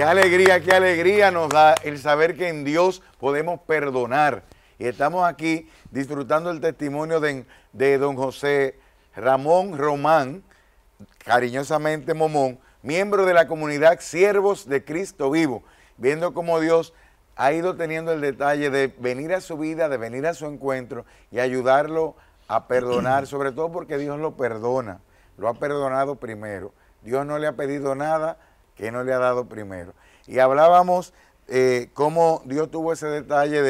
Qué alegría, qué alegría nos da el saber que en Dios podemos perdonar. Y estamos aquí disfrutando el testimonio de, don José Ramón Román, cariñosamente Momón, miembro de la comunidad Siervos de Cristo Vivo, viendo cómo Dios ha ido teniendo el detalle de venir a su vida, de venir a su encuentro y ayudarlo a perdonar, sobre todo porque Dios lo perdona, lo ha perdonado primero. Dios no le ha pedido nada que no le ha dado primero. Y hablábamos eh, cómo Dios tuvo ese detalle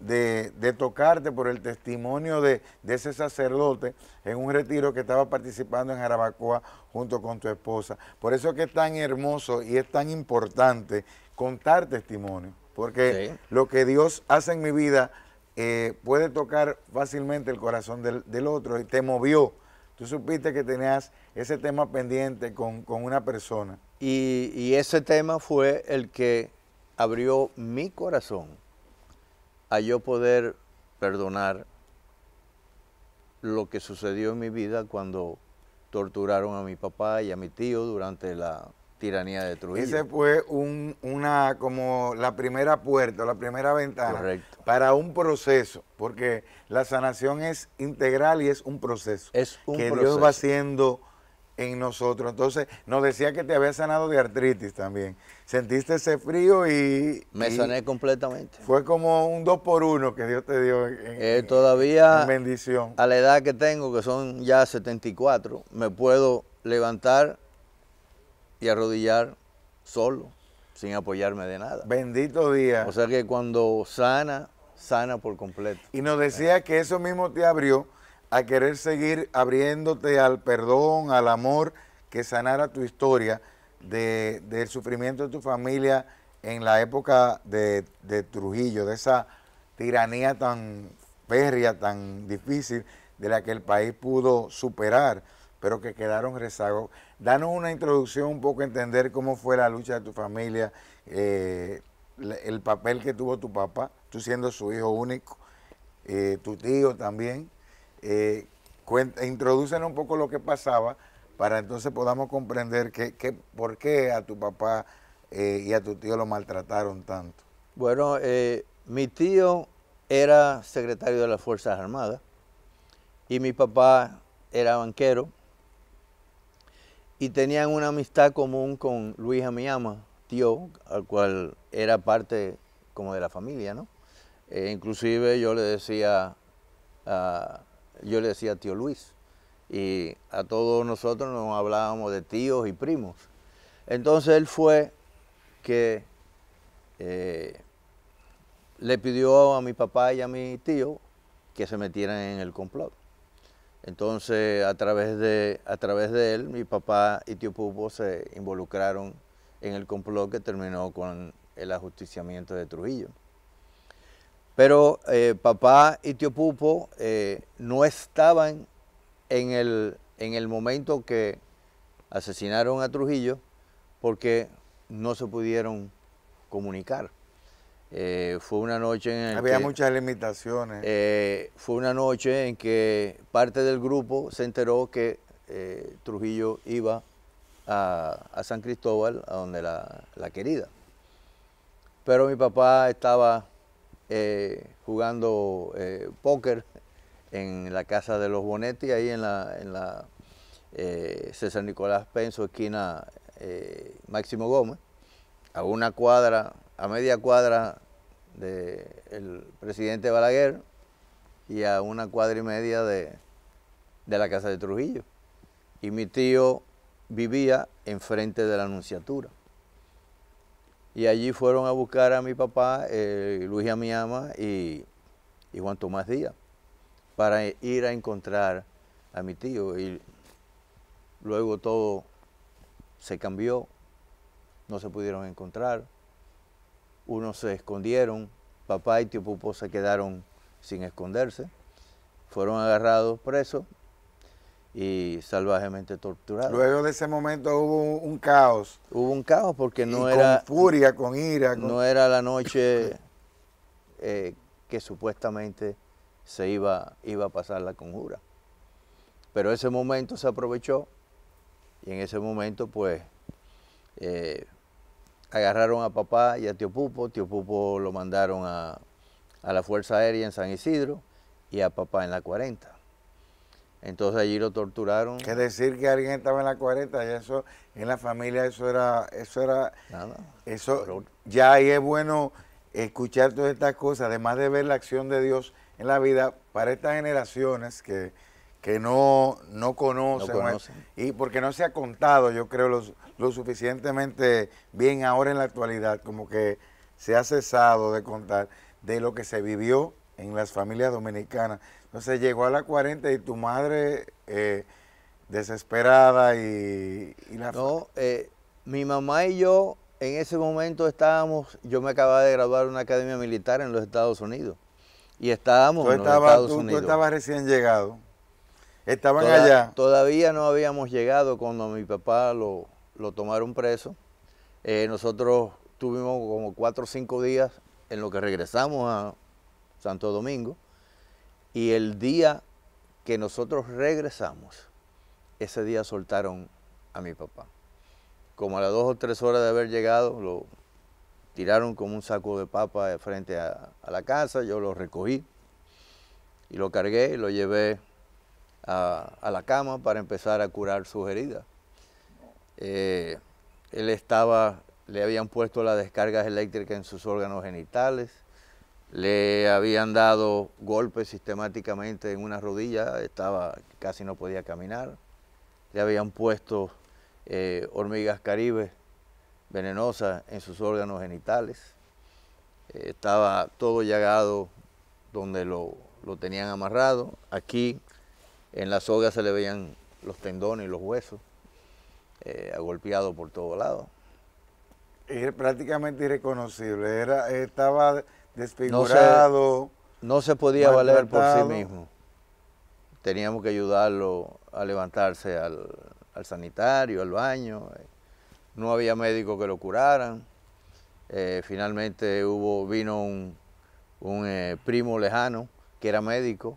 de, tocarte por el testimonio de, ese sacerdote en un retiro que estaba participando en Jarabacoa junto con tu esposa. Por eso es que es tan hermoso y es tan importante contar testimonio, porque lo que Dios hace en mi vida eh, puede tocar fácilmente el corazón del, otro y te movió. Tú supiste que tenías ese tema pendiente con, con una persona y, ese tema fue el que abrió mi corazón a yo poder perdonar lo que sucedió en mi vida cuando torturaron a mi papá y a mi tío durante la tiranía de Trujillo. Ese fue una, como la primera puerta, la primera ventana para un proceso, porque la sanación es integral y es un proceso. Es un que Dios va haciendo en nosotros. Entonces, nos decía que te había sanado de artritis también. Sentiste ese frío y... Me sané completamente. Fue como un dos por uno que Dios te dio. Eh, todavía, bendición. a la edad que tengo, que son ya 74, me puedo levantar y arrodillar solo, sin apoyarme de nada. Bendito día. O sea que cuando sana, sana por completo. Y nos decía que eso mismo te abrió a querer seguir abriéndote al perdón, al amor que sanara tu historia de, del sufrimiento de tu familia en la época de, Trujillo, de esa tiranía tan férrea, tan difícil, de la que el país pudo superar, pero que quedaron rezagos. Danos una introducción, un poco entender cómo fue la lucha de tu familia, eh, el papel que tuvo tu papá, tú siendo su hijo único, eh, tu tío también eh, introducen un poco lo que pasaba para entonces podamos comprender que, por qué a tu papá eh, y a tu tío lo maltrataron tanto. Bueno, eh, mi tío era secretario de las Fuerzas Armadas y mi papá era banquero y tenían una amistad común con Luis Amiama, tío, al cual era parte como de la familia, ¿no? Eh, inclusive yo le decía a, yo le decía tío Luis, y a todos nosotros nos hablábamos de tíos y primos. Entonces él fue que eh, le pidió a mi papá y a mi tío que se metieran en el complot. Entonces, a través de, a través de él, mi papá y tío Pupo se involucraron en el complot que terminó con el ajusticiamiento de Trujillo. Pero eh, papá y tío Pupo eh, no estaban en el, en el momento que asesinaron a Trujillo porque no se pudieron comunicar. Eh, fue una noche en Había muchas limitaciones. fue una noche en que parte del grupo se enteró que Trujillo iba a, San Cristóbal, a donde la, la querida. Pero mi papá estaba eh, jugando eh, póker en la casa de los Bonetti, ahí en la, eh, César Nicolás Penso, esquina Máximo Gómez, a una cuadra, a media cuadra del presidente Balaguer y a una cuadra y media de, de la casa de Trujillo. Y mi tío vivía enfrente de la Anunciatura. Y allí fueron a buscar a mi papá, eh, y Luis mi y, y Juan Tomás Díaz, para ir a encontrar a mi tío. Y luego todo se cambió, no se pudieron encontrar, unos se escondieron, papá y tío Pupo se quedaron sin esconderse, fueron agarrados presos y salvajemente torturado. Luego de ese momento hubo un, caos. Hubo un caos porque no era... Con furia, con ira. No era la noche eh, que supuestamente se iba, iba a pasar la conjura. Pero ese momento se aprovechó y en ese momento pues eh, agarraron a papá y a tío Pupo. Tío Pupo lo mandaron a, a la Fuerza Aérea en San Isidro y a papá en la 40 entonces allí lo torturaron. Que decir que alguien estaba en la 40, ya eso en la familia eso era eso era nada. Eso ya ahí es bueno escuchar todas estas cosas, además de ver la acción de Dios en la vida para estas generaciones que, no, conocen, no conocen. y porque no se ha contado, yo creo, lo, lo suficientemente bien ahora en la actualidad, como que se ha cesado de contar de lo que se vivió en las familias dominicanas entonces llegó a la 40 y tu madre eh, desesperada y, la... No, eh, mi mamá y yo en ese momento estábamos, yo me acababa de graduar en una academia militar en los Estados Unidos. Y estábamos en los Estados Unidos. Tú estabas recién llegado. Estaban allá. Todavía no habíamos llegado cuando mi papá lo, tomaron preso. Eh, nosotros tuvimos como cuatro o cinco días en lo que regresamos a Santo Domingo. Y el día que nosotros regresamos, ese día soltaron a mi papá. Como a las dos o tres horas de haber llegado, lo tiraron como un saco de papa de frente a, la casa, yo lo recogí y lo cargué y lo llevé a, la cama para empezar a curar sus heridas. Eh, él estaba, le habían puesto las descargas eléctricas en sus órganos genitales, le habían dado golpes sistemáticamente en una rodilla, estaba, casi no podía caminar, le habían puesto eh, hormigas caribes venenosas en sus órganos genitales, eh, estaba todo llagado donde lo, tenían amarrado, aquí en la soga se le veían los tendones y los huesos, eh, agolpeado por todos lados. Era prácticamente irreconocible, era, estaba desfigurado. No se, podía valer por sí mismo. Teníamos que ayudarlo a levantarse al, sanitario, al baño. No había médicos que lo curaran. Eh, finalmente hubo, vino un, eh, primo lejano que era médico.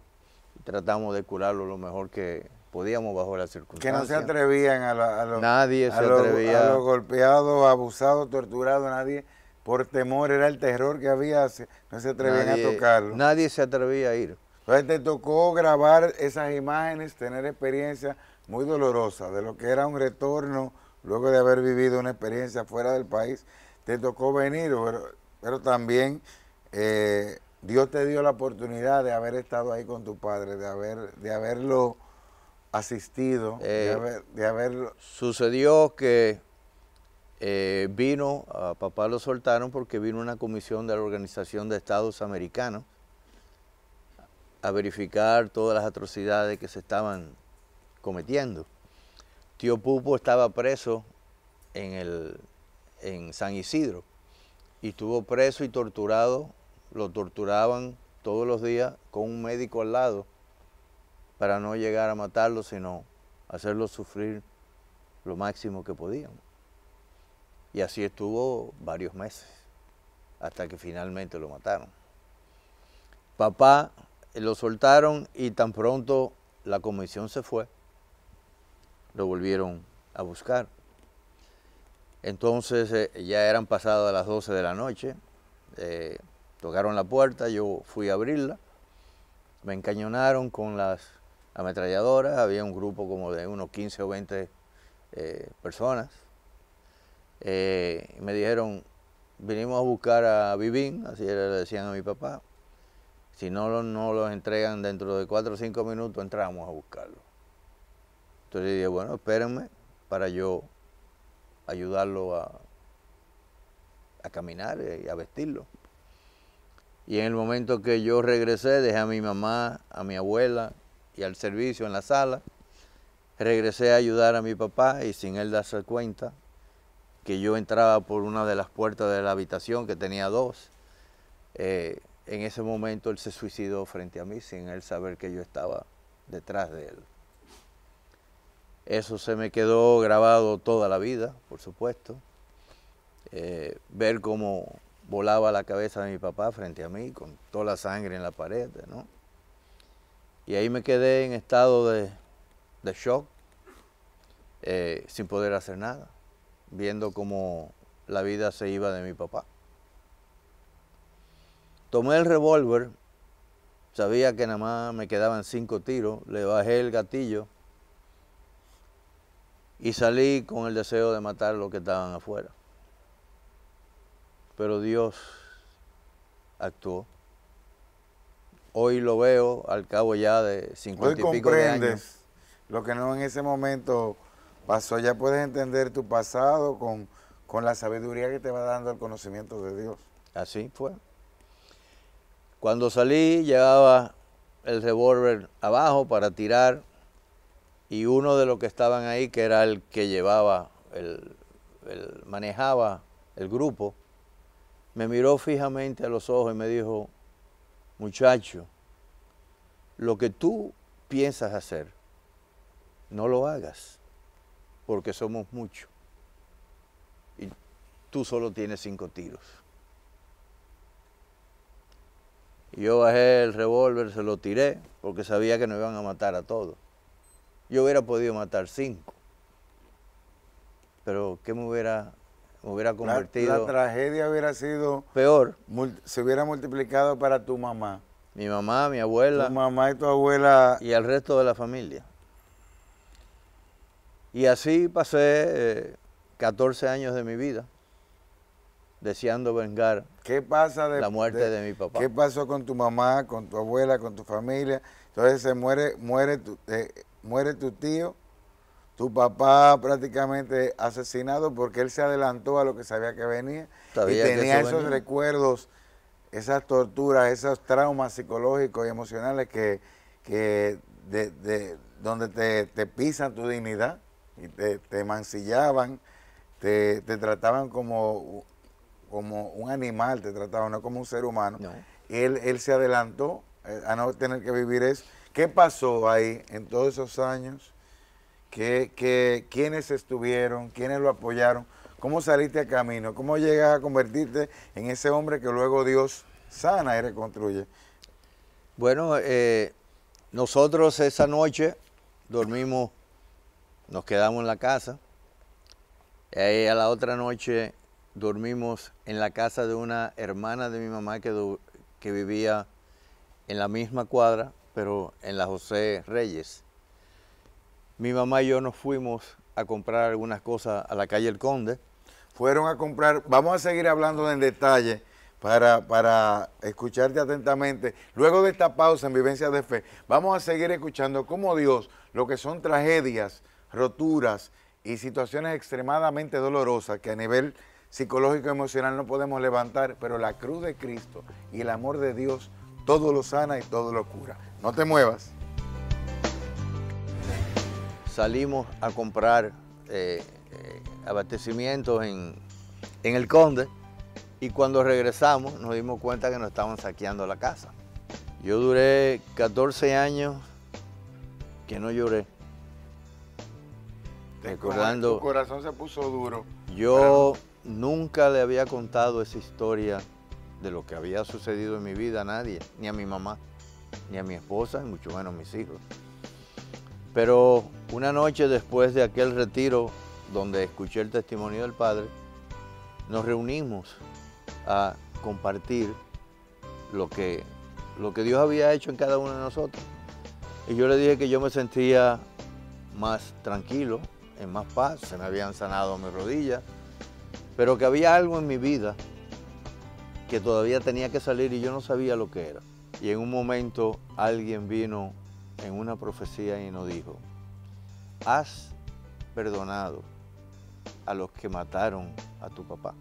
Tratamos de curarlo lo mejor que podíamos bajo las circunstancias. Que no se atrevían a, la, a nadie se atrevía. A los golpeados, abusados, torturados, nadie por temor, era el terror que había, no se atrevían a tocarlo. Nadie se atrevía a ir. Entonces te tocó grabar esas imágenes, tener experiencia muy dolorosas, de lo que era un retorno luego de haber vivido una experiencia fuera del país. Te tocó venir, pero, también eh, Dios te dio la oportunidad de haber estado ahí con tu padre, de, haber, de haberlo asistido, de, eh, haber, de haberlo... Sucedió que eh, vino, a papá lo soltaron porque vino una comisión de la Organización de Estados Americanos a verificar todas las atrocidades que se estaban cometiendo. Tío Pupo estaba preso en, el, en San Isidro y estuvo preso y torturado, lo torturaban todos los días con un médico al lado para no llegar a matarlo, sino hacerlo sufrir lo máximo que podían y así estuvo varios meses, hasta que finalmente lo mataron. Papá eh, lo soltaron y tan pronto la comisión se fue, lo volvieron a buscar. Entonces eh, ya eran pasadas las 12 de la noche, eh, tocaron la puerta, yo fui a abrirla, me encañonaron con las ametralladoras, había un grupo como de unos 15 o 20 personas eh, me dijeron, vinimos a buscar a Vivín, así le decían a mi papá. Si no, lo, no los entregan dentro de cuatro o cinco minutos, entramos a buscarlo. Entonces dije, bueno, espérenme para yo ayudarlo a, a caminar eh, y a vestirlo. Y en el momento que yo regresé, dejé a mi mamá, a mi abuela y al servicio en la sala. Regresé a ayudar a mi papá y sin él darse cuenta, que yo entraba por una de las puertas de la habitación, que tenía dos. Eh, en ese momento él se suicidó frente a mí sin él saber que yo estaba detrás de él. Eso se me quedó grabado toda la vida, por supuesto. Eh, ver cómo volaba la cabeza de mi papá frente a mí, con toda la sangre en la pared, ¿no? Y ahí me quedé en estado de, shock, eh, sin poder hacer nada viendo cómo la vida se iba de mi papá. Tomé el revólver, sabía que nada más me quedaban cinco tiros, le bajé el gatillo y salí con el deseo de matar los que estaban afuera. Pero Dios actuó. Hoy lo veo al cabo ya de cincuenta y pico de años. Lo que no en ese momento pasó, ya puedes entender tu pasado con, la sabiduría que te va dando el conocimiento de Dios. Así fue. Cuando salí llevaba el revólver abajo para tirar y uno de los que estaban ahí, que era el que llevaba, el, manejaba el grupo, me miró fijamente a los ojos y me dijo, muchacho, lo que tú piensas hacer, no lo hagas porque somos muchos. Y tú solo tienes cinco tiros. Y yo bajé el revólver, se lo tiré, porque sabía que nos iban a matar a todos. Yo hubiera podido matar cinco. Pero ¿qué me hubiera, hubiera convertido? la tragedia hubiera sido... Peor. Se hubiera multiplicado para tu mamá. Mi mamá, mi abuela. Tu mamá y tu abuela. Y al resto de la familia. Y así pasé 14 eh, años de mi vida deseando vengar ¿Qué pasa de, la muerte de, mi papá. ¿Qué pasó con tu mamá, con tu abuela, con tu familia? Entonces se muere, muere tu, eh, muere tu tío, tu papá prácticamente asesinado porque él se adelantó a lo que sabía que venía y tenía esos recuerdos, esas torturas, esos traumas psicológicos y emocionales que, de, donde te pisan tu dignidad te, mancillaban, te, trataban como, como un animal, te trataban no como un ser humano. Él, se adelantó eh, a no tener que vivir eso. ¿Qué pasó ahí en todos esos años? ¿Qué, qué, quiénes estuvieron? ¿Quiénes lo apoyaron? ¿Cómo saliste a camino? ¿Cómo llegas a convertirte en ese hombre que luego Dios sana y reconstruye? Bueno, eh, nosotros esa noche dormimos nos quedamos en la casa. ahí a la otra noche dormimos en la casa de una hermana de mi mamá que, que vivía en la misma cuadra, pero en la José Reyes. Mi mamá y yo nos fuimos a comprar algunas cosas a la calle El Conde. Fueron a comprar, vamos a seguir hablando en detalle para, para escucharte atentamente. Luego de esta pausa en Vivencia de Fe, vamos a seguir escuchando cómo Dios, lo que son tragedias, roturas y situaciones extremadamente dolorosas que a nivel psicológico y emocional no podemos levantar, pero la cruz de Cristo y el amor de Dios todo lo sana y todo lo cura. No te muevas. Salimos a comprar eh, eh, abastecimientos en, en el Conde y cuando regresamos nos dimos cuenta que nos estaban saqueando la casa. Yo duré 14 años que no lloré recordando. corazón se puso duro. Yo nunca le había contado esa historia de lo que había sucedido en mi vida a nadie, ni a mi mamá, ni a mi esposa, y mucho menos a mis hijos. Pero una noche después de aquel retiro donde escuché el testimonio del Padre, nos reunimos a compartir lo que, lo que Dios había hecho en cada uno de nosotros. Y yo le dije que yo me sentía más tranquilo, más paz, se me habían sanado mis rodillas, pero que había algo en mi vida que todavía tenía que salir y yo no sabía lo que era. Y en un momento alguien vino en una profecía y nos dijo, has perdonado a los que mataron a tu papá.